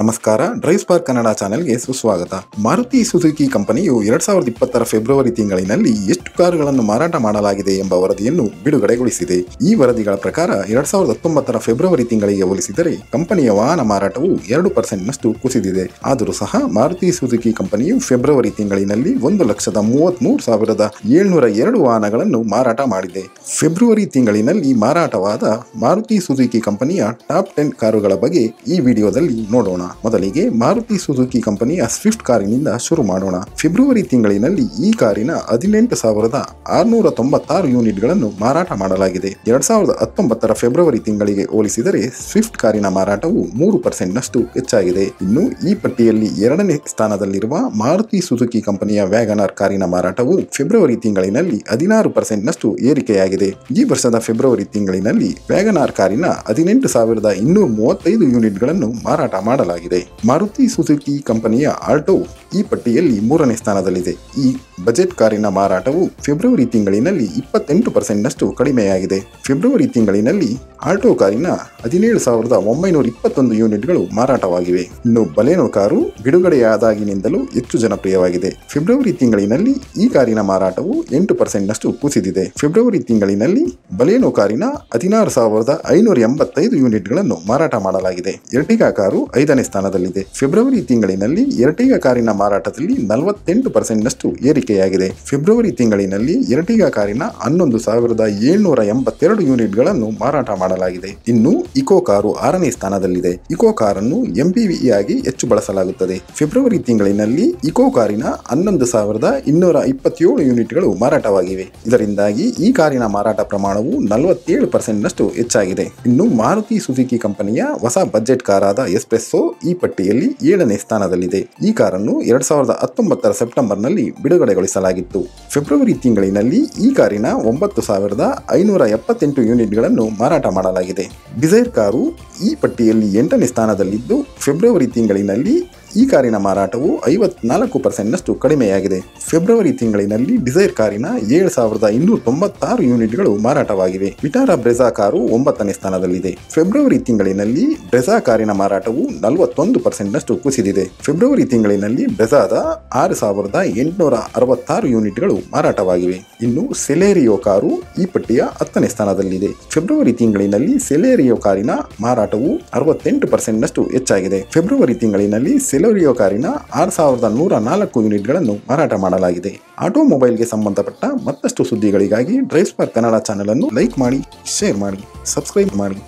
ನಮಸ್ಕಾರ drive Spark Kannada ಚಾನೆಲ್ಗೆ ಸುಸ್ವಾಗತ ಮಾರುತಿ ಸುಜುಕಿ ಕಂಪನಿಯು ಎರಡ್ ಸಾವಿರದ ಇಪ್ಪತ್ತರ ಫೆಬ್ರವರಿ ತಿಂಗಳಿನಲ್ಲಿ ಎಷ್ಟು ಕಾರುಗಳನ್ನು ಮಾರಾಟ ಮಾಡಲಾಗಿದೆ ಎಂಬ ವರದಿಯನ್ನು ಬಿಡುಗಡೆಗೊಳಿಸಿದೆ ಈ ವರದಿಗಳ ಪ್ರಕಾರ ಎರಡ್ ಸಾವಿರದ ಹತ್ತೊಂಬತ್ತರ ಫೆಬ್ರವರಿ ತಿಂಗಳಿಗೆ ಹೋಲಿಸಿದರೆ ಕಂಪನಿಯ ವಾಹನ ಮಾರಾಟವು ಎರಡು ಪರ್ಸೆಂಟ್ನಷ್ಟು ಕುಸಿದಿದೆ ಆದರೂ ಸಹ ಮಾರುತಿ ಸುಜುಕಿ ಕಂಪನಿಯು ಫೆಬ್ರವರಿ ತಿಂಗಳಿನಲ್ಲಿ ಒಂದು ಲಕ್ಷದ ಮೂವತ್ಮೂರು ಸಾವಿರದ ಏಳ್ನೂರ ಎರಡು ವಾಹನಗಳನ್ನು ಮಾರಾಟ ಮಾಡಿದೆ ಫೆಬ್ರವರಿ ತಿಂಗಳಿನಲ್ಲಿ ಮಾರಾಟವಾದ ಮಾರುತಿ ಸುಜುಕಿ ಕಂಪನಿಯ ಟಾಪ್ ಟೆನ್ ಕಾರುಗಳ ಬಗ್ಗೆ ಈ ವಿಡಿಯೋದಲ್ಲಿ ನೋಡೋಣ ಮೊದಲಿಗೆ ಮಾರುತಿ ಸುಜುಕಿ ಕಂಪನಿಯ ಸ್ವಿಫ್ಟ್ ಕಾರಿನಿಂದ ಶುರು ಮಾಡೋಣ ಫೆಬ್ರವರಿ ತಿಂಗಳಿನಲ್ಲಿ ಈ ಕಾರಿನ ಹದಿನೆಂಟು ಸಾವಿರದ ಆರುನೂರ ತೊಂಬತ್ತಾರು ಯೂನಿಟ್ಗಳನ್ನು ಮಾರಾಟ ಮಾಡಲಾಗಿದೆ ಎರಡ್ ಸಾವಿರದ ಹತ್ತೊಂಬತ್ತರ ಫೆಬ್ರವರಿ ತಿಂಗಳಿಗೆ ಹೋಲಿಸಿದರೆ ಸ್ವಿಫ್ಟ್ ಕಾರಿನ ಮಾರಾಟವು ಮೂರು ಪರ್ಸೆಂಟ್ ನಷ್ಟು ಹೆಚ್ಚಾಗಿದೆ ಇನ್ನು ಈ ಪಟ್ಟಿಯಲ್ಲಿ ಎರಡನೇ ಸ್ಥಾನದಲ್ಲಿರುವ ಮಾರುತಿ ಸುಜುಕಿ ಕಂಪನಿಯ ವ್ಯಾಗನಾರ್ ಕಾರಿನ ಮಾರಾಟವು ಫೆಬ್ರವರಿ ತಿಂಗಳಿನಲ್ಲಿ ಹದಿನಾರು ಪರ್ಸೆಂಟ್ ನಷ್ಟು ಏರಿಕೆಯಾಗಿದೆ ಈ ವರ್ಷದ ಫೆಬ್ರವರಿ ತಿಂಗಳಿನಲ್ಲಿ ವ್ಯಾಗನಾರ್ ಕಾರಿನ ಹದಿನೆಂಟು ಸಾವಿರದ ಇನ್ನೂರ ಮೂವತ್ತೈದು ಗಳನ್ನು ಮಾರಾಟ ಮಾಡಲಾಗಿದೆ ಮಾಡಲಾಗಿದೆ ಮಾರುತಿ ಸುಜುಕಿ ಕಂಪನಿಯ ಆಲ್ಟೋ ಈ ಪಟ್ಟಿಯಲ್ಲಿ ಮೂರನೇ ಸ್ಥಾನದಲ್ಲಿದೆ ಈ ಬಜೆಟ್ ಕಾರಿನ ಮಾರಾಟವು ಫೆಬ್ರವರಿ ತಿಂಗಳಿನಲ್ಲಿ ಇಪ್ಪತ್ತೆಂಟು ಪರ್ಸೆಂಟ್ನಷ್ಟು ಕಡಿಮೆಯಾಗಿದೆ ಫೆಬ್ರವರಿ ತಿಂಗಳಿನಲ್ಲಿ ಆಲ್ಟೋ ಕಾರಿನ ಹದಿನೇಳು ಸಾವಿರದ ಒಂಬೈನೂರ ಇಪ್ಪತ್ತೊಂದು ಯೂನಿಟ್ಗಳು ಮಾರಾಟವಾಗಿವೆ ಇನ್ನು ಬಲೇನೋ ಕಾರು ಬಿಡುಗಡೆಯಾದಾಗಿನಿಂದಲೂ ಹೆಚ್ಚು ಜನಪ್ರಿಯವಾಗಿದೆ ಫೆಬ್ರವರಿ ತಿಂಗಳಿನಲ್ಲಿ ಈ ಕಾರಿನ ಮಾರಾಟವು ಎಂಟು ಪರ್ಸೆಂಟ್ನಷ್ಟು ಕುಸಿದಿದೆ ಫೆಬ್ರವರಿ ತಿಂಗಳಿನಲ್ಲಿ ಬಲೇನೋ ಕಾರಿನ ಹದಿನಾರು ಸಾವಿರದ ಐನೂರ ಎಂಬತ್ತೈದು ಯೂನಿಟ್ಗಳನ್ನು ಮಾರಾಟ ಮಾಡಲಾಗಿದೆ ಎರ್ಟಿಗಾ ಕಾರು ಐದನೇ ಸ್ಥಾನದಲ್ಲಿದೆ ಫೆಬ್ರವರಿ ತಿಂಗಳಿನಲ್ಲಿ ಎರಟಿಗ ಕಾರಿನ ಮಾರಾಟದಲ್ಲಿ ನಲವತ್ತೆಂಟು ಪರ್ಸೆಂಟ್ನಷ್ಟು ಏರಿಕೆಯಾಗಿದೆ ಫೆಬ್ರವರಿ ತಿಂಗಳಿನಲ್ಲಿ ಎರಟಿಗ ಕಾರಿನ ಹನ್ನೊಂದು ಸಾವಿರದ ಏಳ್ನೂರ ಎಂಬತ್ತೆರಡು ಯೂನಿಟ್ಗಳನ್ನು ಮಾರಾಟ ಮಾಡಲಾಗಿದೆ ಇನ್ನು ಇಕೋ ಕಾರು ಆರನೇ ಸ್ಥಾನದಲ್ಲಿದೆ ಇಕೋ ಕಾರನ್ನು ಎಂಪಿವಿ ಆಗಿ ಹೆಚ್ಚು ಬಳಸಲಾಗುತ್ತದೆ ಫೆಬ್ರವರಿ ತಿಂಗಳಿನಲ್ಲಿ ಇಕೋ ಕಾರಿನ ಹನ್ನೊಂದು ಸಾವಿರದ ಇನ್ನೂರ ಇಪ್ಪತ್ತೇಳು ಯೂನಿಟ್ಗಳು ಮಾರಾಟವಾಗಿವೆ ಇದರಿಂದಾಗಿ ಈ ಕಾರಿನ ಮಾರಾಟ ಪ್ರಮಾಣವು ನಲವತ್ತೇಳು ಪರ್ಸೆಂಟ್ನಷ್ಟು ಹೆಚ್ಚಾಗಿದೆ ಇನ್ನು ಮಾರುತಿ ಸುಜುಕಿ ಕಂಪನಿಯ ಹೊಸ ಬಜೆಟ್ ಕಾರಾದ ಎಸ್ಪ್ರೆಸ್ಸೋ ಈ ಪಟ್ಟಿಯಲ್ಲಿ ಏಳನೇ ಸ್ಥಾನದಲ್ಲಿದೆ ಈ ಕಾರನ್ನು ಎರಡ್ ಸಾವಿರದ ಹತ್ತೊಂಬತ್ತರ ಸೆಪ್ಟೆಂಬರ್ನಲ್ಲಿ ಬಿಡುಗಡೆಗೊಳಿಸಲಾಗಿತ್ತು ಫೆಬ್ರವರಿ ತಿಂಗಳಿನಲ್ಲಿ ಈ ಕಾರಿನ ಒಂಬತ್ತು ಸಾವಿರದ ಐನೂರ ಎಪ್ಪತ್ತೆಂಟು ಯೂನಿಟ್ಗಳನ್ನು ಮಾರಾಟ ಮಾಡಲಾಗಿದೆ ಡಿಸೈರ್ ಕಾರು ಈ ಪಟ್ಟಿಯಲ್ಲಿ ಎಂಟನೇ ಸ್ಥಾನದಲ್ಲಿದ್ದು ಫೆಬ್ರವರಿ ತಿಂಗಳಿನಲ್ಲಿ ಈ ಕಾರಿನ ಮಾರಾಟವು ಐವತ್ನಾಲ್ಕು ಪರ್ಸೆಂಟ್ನಷ್ಟು ಕಡಿಮೆಯಾಗಿದೆ ಫೆಬ್ರವರಿ ತಿಂಗಳಿನಲ್ಲಿ ಡಿಸೈರ್ ಕಾರಿನ ಏಳು ಸಾವಿರದ ಇನ್ನೂರ ತೊಂಬತ್ತಾರು ಯೂನಿಟ್ಗಳು ಮಾರಾಟವಾಗಿವೆ ವಿಟಾರಾ ಬ್ರೆಜಾ ಕಾರು ಒಂಬತ್ತನೇ ಸ್ಥಾನದಲ್ಲಿದೆ ಫೆಬ್ರವರಿ ತಿಂಗಳಿನಲ್ಲಿ ಬ್ರೆಜಾ ಕಾರಿನ ಮಾರಾಟವು ನಲವತ್ತೊಂದು ಪರ್ಸೆಂಟ್ನಷ್ಟು ಕುಸಿದಿದೆ ಫೆಬ್ರವರಿ ತಿಂಗಳಿನಲ್ಲಿ ಬ್ರೆಜಾದ ಆರು ಸಾವಿರದ ಎಂಟುನೂರ ಅರವತ್ತಾರು ಯೂನಿಟ್ಗಳು ಮಾರಾಟವಾಗಿವೆ ಇನ್ನು ಸೆಲೇರಿಯೋ ಕಾರು ಈ ಪಟ್ಟಿಯ ಹತ್ತನೇ ಸ್ಥಾನದಲ್ಲಿದೆ ಫೆಬ್ರವರಿ ತಿಂಗಳಿನಲ್ಲಿ ಸೆಲೇರಿಯೋ ಕಾರಿನ ಮಾರಾಟವು ಅರವತ್ತೆಂಟು ಪರ್ಸೆಂಟ್ನಷ್ಟು ಹೆಚ್ಚಾಗಿದೆ ಫೆಬ್ರವರಿ ತಿಂಗಳಿನಲ್ಲಿ ಡೆಲಿವರಿಯೋ ಕಾರಿನ ಆರು ಸಾವಿರದ ನೂರ ನಾಲ್ಕು ಯೂನಿಟ್ಗಳನ್ನು ಮಾರಾಟ ಮಾಡಲಾಗಿದೆ ಆಟೋಮೊಬೈಲ್ಗೆ ಸಂಬಂಧಪಟ್ಟ ಮತ್ತಷ್ಟು ಸುದ್ದಿಗಳಿಗಾಗಿ ಡ್ರೈವ್ ಸ್ಪಾರ್ಕ್ ಕನ್ನಡ ಚಾನೆಲ್ ಅನ್ನು ಲೈಕ್ ಮಾಡಿ ಶೇರ್ ಮಾಡಿ ಸಬ್ಸ್ಕ್ರೈಬ್ ಮಾಡಿ